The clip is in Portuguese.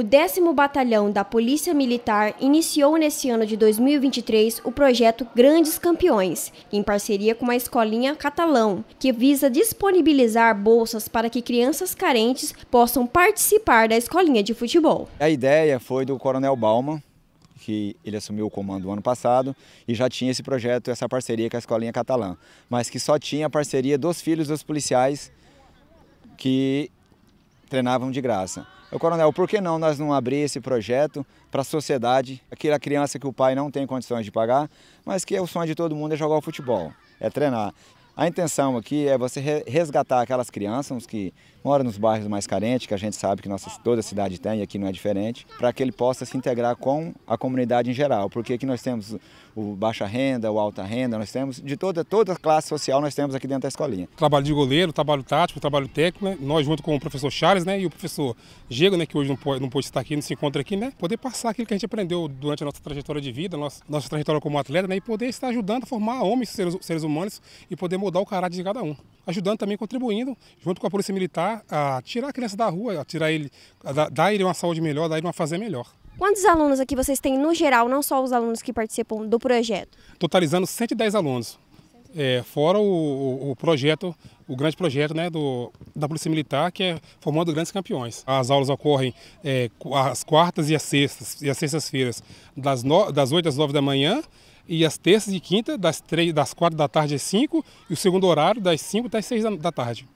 O 10 Batalhão da Polícia Militar iniciou nesse ano de 2023 o projeto Grandes Campeões, em parceria com a Escolinha Catalão, que visa disponibilizar bolsas para que crianças carentes possam participar da escolinha de futebol. A ideia foi do Coronel Balma, que ele assumiu o comando ano passado e já tinha esse projeto, essa parceria com a Escolinha Catalã, mas que só tinha a parceria dos filhos dos policiais que treinavam de graça. Eu, coronel, por que não nós não abrir esse projeto para a sociedade, aquela criança que o pai não tem condições de pagar, mas que é o sonho de todo mundo é jogar o futebol, é treinar. A intenção aqui é você resgatar aquelas crianças que moram nos bairros mais carentes, que a gente sabe que nossa, toda cidade tem e aqui não é diferente, para que ele possa se integrar com a comunidade em geral, porque aqui nós temos o baixa renda, o alta renda, nós temos de toda, toda classe social nós temos aqui dentro da escolinha. Trabalho de goleiro, trabalho tático, trabalho técnico, né? nós junto com o professor Charles né? e o professor Diego, né? que hoje não pode, não pode estar aqui, não se encontra aqui, né? poder passar aquilo que a gente aprendeu durante a nossa trajetória de vida, nossa, nossa trajetória como atleta né? e poder estar ajudando a formar homens, seres, seres humanos e poder mudar mudar o caráter de cada um. Ajudando também, contribuindo, junto com a Polícia Militar, a tirar a criança da rua, a tirar ele, a dar ele uma saúde melhor, dar ele uma fazer melhor. Quantos alunos aqui vocês têm no geral, não só os alunos que participam do projeto? Totalizando 110 alunos, é, fora o, o, projeto, o grande projeto né, do, da Polícia Militar, que é formando grandes campeões. As aulas ocorrem é, às quartas e às sextas e às sextas-feiras, das, das 8 às 9 da manhã e as terças e quintas, das, das quatro da tarde às cinco, e o segundo horário, das cinco até as seis da tarde.